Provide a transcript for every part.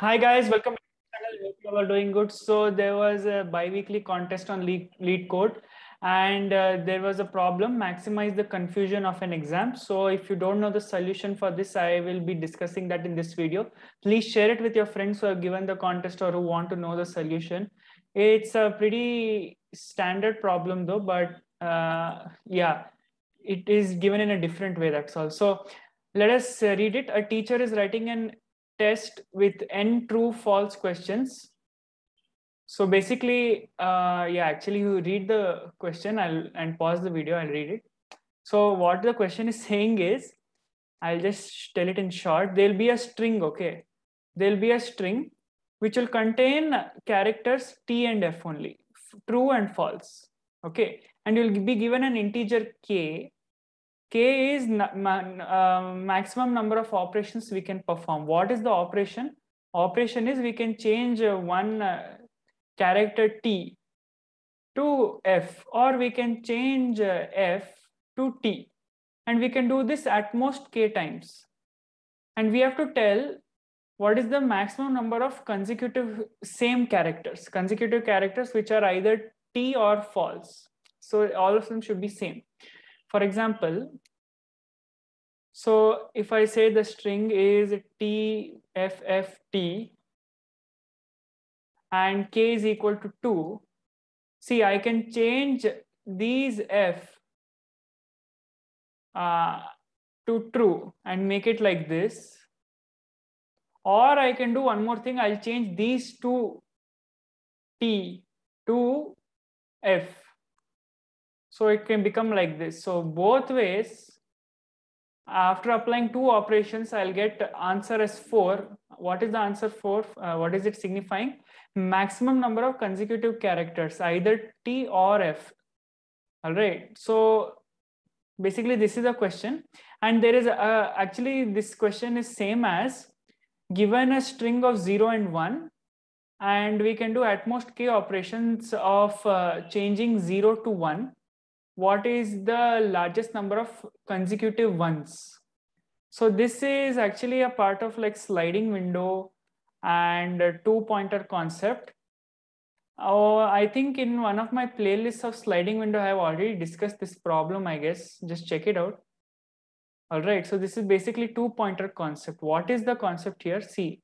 Hi guys, welcome to the channel. Hope you are doing good. So there was a bi-weekly contest on lead, lead code and uh, there was a problem, maximize the confusion of an exam. So if you don't know the solution for this, I will be discussing that in this video. Please share it with your friends who have given the contest or who want to know the solution. It's a pretty standard problem though, but uh, yeah, it is given in a different way, that's all. So let us read it. A teacher is writing an test with n true false questions. So basically, uh, yeah, actually you read the question I'll, and pause the video, I'll read it. So what the question is saying is, I'll just tell it in short, there'll be a string, okay? There'll be a string which will contain characters T and F only, true and false, okay? And you'll be given an integer K K is uh, maximum number of operations we can perform. What is the operation? Operation is we can change one uh, character T to F or we can change uh, F to T. And we can do this at most K times. And we have to tell what is the maximum number of consecutive same characters, consecutive characters which are either T or false. So all of them should be same. For example, so if I say the string is tfft and k is equal to 2, see, I can change these f uh, to true and make it like this. Or I can do one more thing. I'll change these two t to f so it can become like this. So both ways, after applying two operations, I'll get answer as four. What is the answer for? Uh, what is it signifying? Maximum number of consecutive characters, either T or F. All right. So basically this is a question. And there is a, uh, actually this question is same as given a string of zero and one, and we can do at most k operations of uh, changing zero to one what is the largest number of consecutive ones. So this is actually a part of like sliding window and two pointer concept. Oh, I think in one of my playlists of sliding window, I have already discussed this problem, I guess. Just check it out. All right, so this is basically two pointer concept. What is the concept here? See,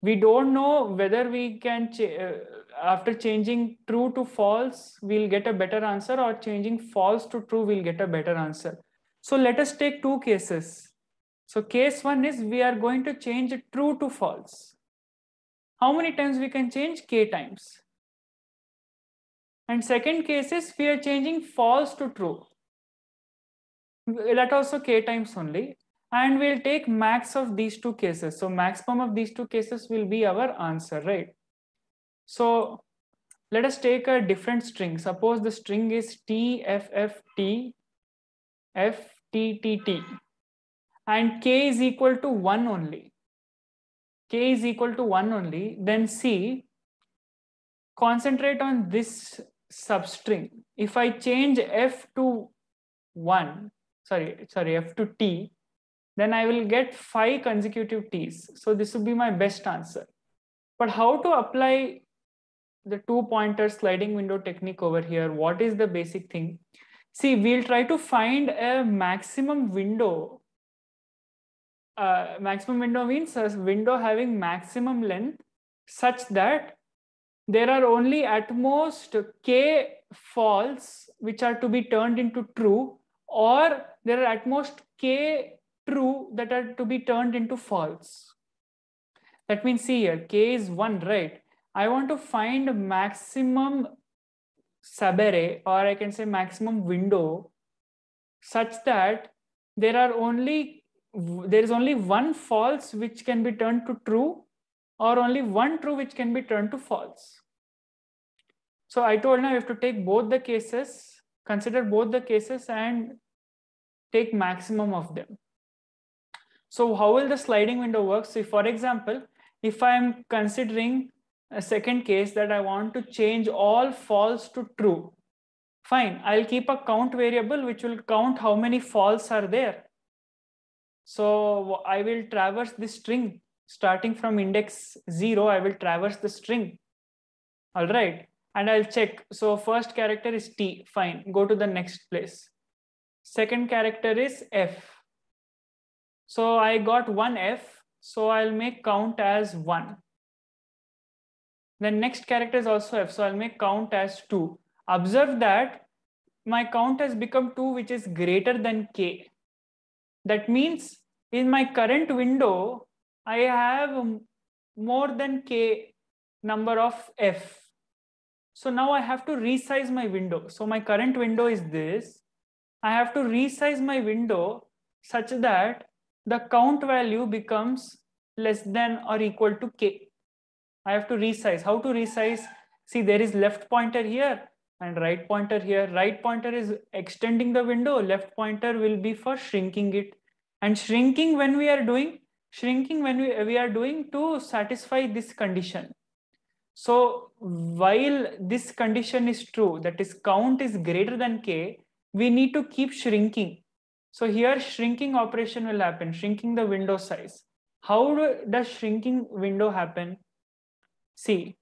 we don't know whether we can, uh, after changing true to false, we'll get a better answer or changing false to true, we'll get a better answer. So let us take two cases. So case one is we are going to change true to false. How many times we can change? K times. And second case is we are changing false to true. That also K times only. And we'll take max of these two cases. So maximum of these two cases will be our answer, right? So let us take a different string. Suppose the string is T F F T F T T T, and K is equal to one only. K is equal to one only, then C, concentrate on this substring. If I change F to one, sorry, sorry, F to T, then I will get five consecutive T's. So this would be my best answer. But how to apply the two pointer sliding window technique over here. What is the basic thing? See, we'll try to find a maximum window. Uh, maximum window means a window having maximum length such that there are only at most k false which are to be turned into true or there are at most k true that are to be turned into false. That means see here, k is 1, right? I want to find maximum sabere or I can say maximum window such that there are only there is only one false which can be turned to true or only one true which can be turned to false. So I told now you have to take both the cases, consider both the cases and take maximum of them. So how will the sliding window work? So for example, if I'm considering a second case that I want to change all false to true. Fine, I'll keep a count variable which will count how many false are there. So I will traverse the string starting from index zero, I will traverse the string. All right, and I'll check. So first character is T, fine, go to the next place. Second character is F. So I got one F, so I'll make count as one. Then next character is also f. So I'll make count as 2. Observe that my count has become 2, which is greater than k. That means in my current window, I have more than k number of f. So now I have to resize my window. So my current window is this. I have to resize my window such that the count value becomes less than or equal to k. I have to resize. How to resize? See, there is left pointer here and right pointer here. Right pointer is extending the window. Left pointer will be for shrinking it. And shrinking when we are doing, shrinking when we, we are doing to satisfy this condition. So while this condition is true, that is count is greater than k, we need to keep shrinking. So here shrinking operation will happen, shrinking the window size. How do, does shrinking window happen? See,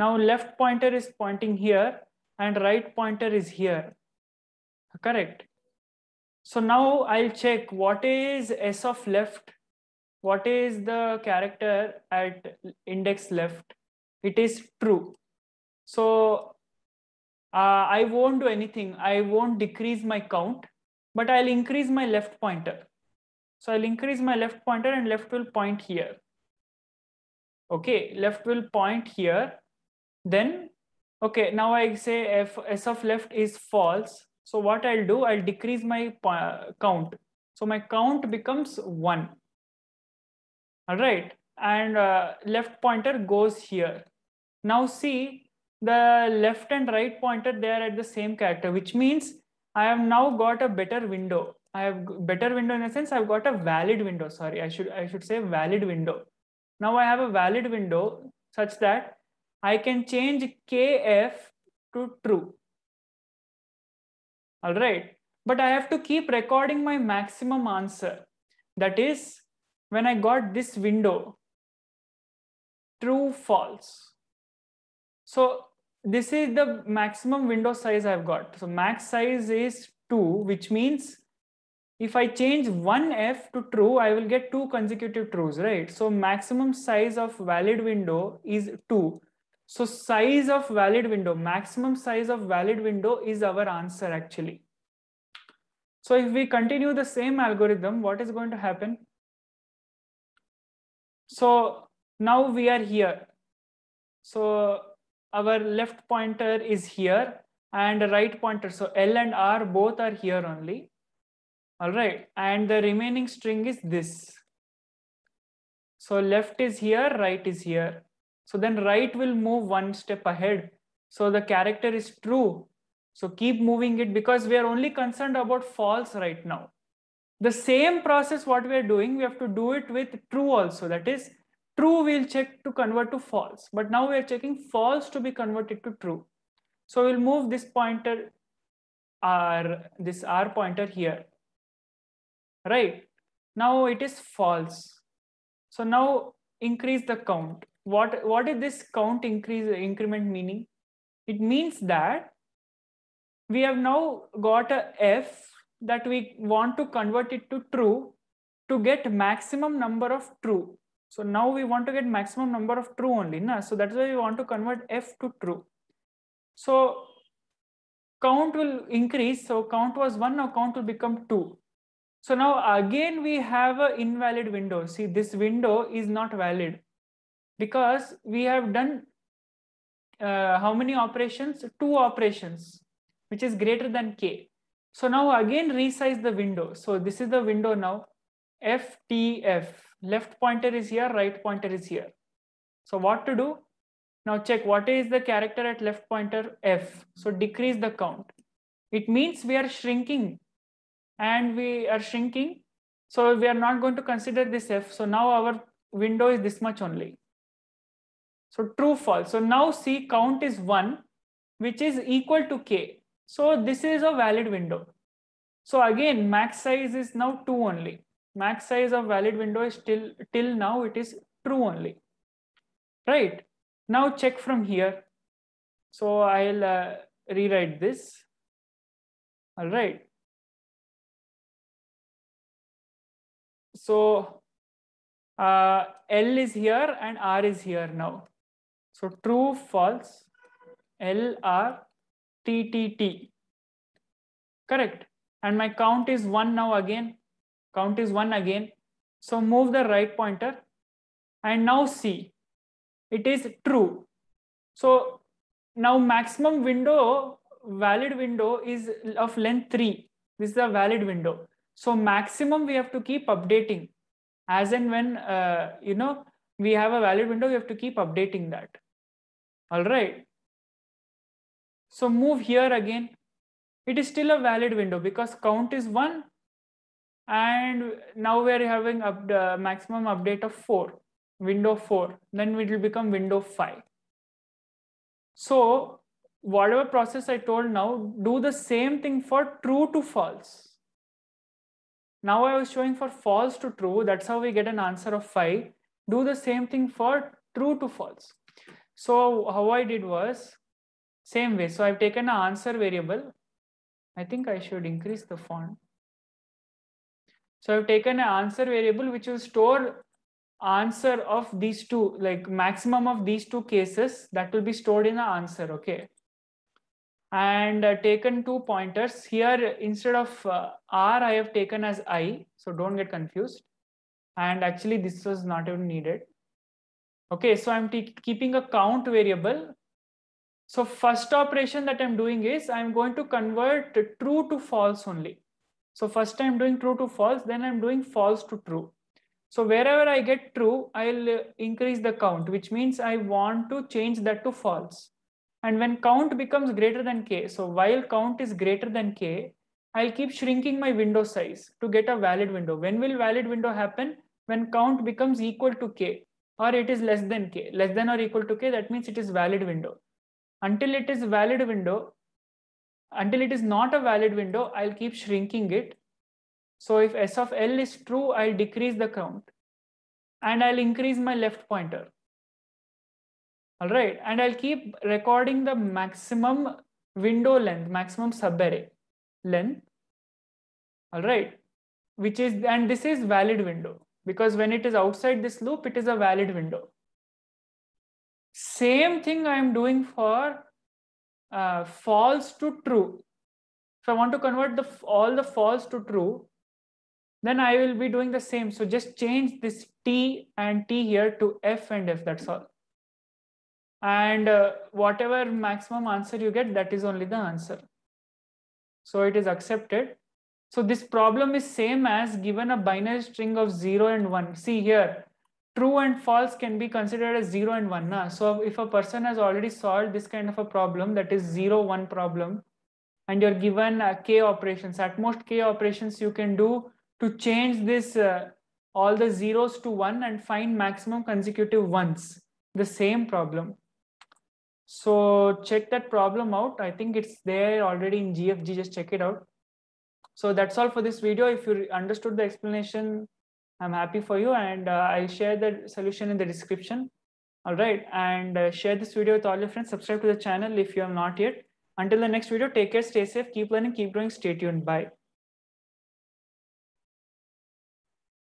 Now left pointer is pointing here and right pointer is here, correct? So now I'll check what is S of left, what is the character at index left? It is true. So uh, I won't do anything. I won't decrease my count, but I'll increase my left pointer. So I'll increase my left pointer and left will point here okay left will point here then okay now i say f s of left is false so what i'll do i'll decrease my count so my count becomes one all right and uh, left pointer goes here now see the left and right pointer they are at the same character which means i have now got a better window i have better window in a sense i've got a valid window sorry i should i should say valid window now I have a valid window such that I can change KF to true. All right. But I have to keep recording my maximum answer. That is when I got this window, true, false. So this is the maximum window size I've got. So max size is two, which means if I change one F to true, I will get two consecutive trues, right? So maximum size of valid window is two. So size of valid window, maximum size of valid window is our answer actually. So if we continue the same algorithm, what is going to happen? So now we are here. So our left pointer is here and right pointer. So L and R both are here only. All right, and the remaining string is this. So left is here, right is here. So then right will move one step ahead. So the character is true. So keep moving it because we are only concerned about false right now. The same process what we are doing, we have to do it with true also. That is true we'll check to convert to false. But now we're checking false to be converted to true. So we'll move this pointer, our, this R pointer here right? Now it is false. So now increase the count. What, what is this count increase increment meaning? It means that we have now got a f that we want to convert it to true to get maximum number of true. So now we want to get maximum number of true only. Na? So that's why we want to convert f to true. So count will increase. So count was one, now count will become two. So now again, we have an invalid window. See, this window is not valid because we have done uh, how many operations? Two operations, which is greater than K. So now again, resize the window. So this is the window now, FTF. Left pointer is here, right pointer is here. So what to do? Now check what is the character at left pointer F. So decrease the count. It means we are shrinking and we are shrinking. So we are not going to consider this f. So now our window is this much only. So true, false. So now C count is one, which is equal to K. So this is a valid window. So again, max size is now two only. Max size of valid window is still till now it is true only, right? Now check from here. So I'll uh, rewrite this. All right. So uh, L is here and R is here now. So true, false, L, R, T, T, T. Correct. And my count is one now again. Count is one again. So move the right pointer and now see it is true. So now maximum window, valid window is of length three. This is a valid window. So maximum we have to keep updating as and when, uh, you know, we have a valid window, we have to keep updating that. All right. So move here again. It is still a valid window because count is one. And now we're having up the uh, maximum update of four, window four, then it will become window five. So whatever process I told now, do the same thing for true to false. Now I was showing for false to true. That's how we get an answer of five. Do the same thing for true to false. So how I did was same way. So I've taken an answer variable. I think I should increase the font. So I've taken an answer variable which will store answer of these two, like maximum of these two cases that will be stored in the answer, okay? and uh, taken two pointers. Here, instead of uh, R, I have taken as I, so don't get confused. And actually, this was not even needed. Okay, so I'm keeping a count variable. So first operation that I'm doing is I'm going to convert true to false only. So first I'm doing true to false, then I'm doing false to true. So wherever I get true, I'll uh, increase the count, which means I want to change that to false. And when count becomes greater than k, so while count is greater than k, I'll keep shrinking my window size to get a valid window. When will valid window happen? When count becomes equal to k or it is less than k. Less than or equal to k, that means it is valid window. Until it is valid window, until it is not a valid window, I'll keep shrinking it. So if s of l is true, I'll decrease the count and I'll increase my left pointer. All right, and I'll keep recording the maximum window length, maximum subarray length. All right, which is, and this is valid window because when it is outside this loop, it is a valid window. Same thing I'm doing for uh, false to true. If I want to convert the all the false to true, then I will be doing the same. So just change this T and T here to F and F, that's all and uh, whatever maximum answer you get that is only the answer so it is accepted so this problem is same as given a binary string of 0 and 1 see here true and false can be considered as 0 and 1 Nah, so if a person has already solved this kind of a problem that is 0 1 problem and you're given uh, k operations at most k operations you can do to change this uh, all the zeros to 1 and find maximum consecutive ones the same problem so check that problem out. I think it's there already in GFG. Just check it out. So that's all for this video. If you understood the explanation, I'm happy for you. And uh, I'll share the solution in the description. All right. And uh, share this video with all your friends. Subscribe to the channel if you have not yet. Until the next video, take care, stay safe, keep learning, keep growing, stay tuned. Bye.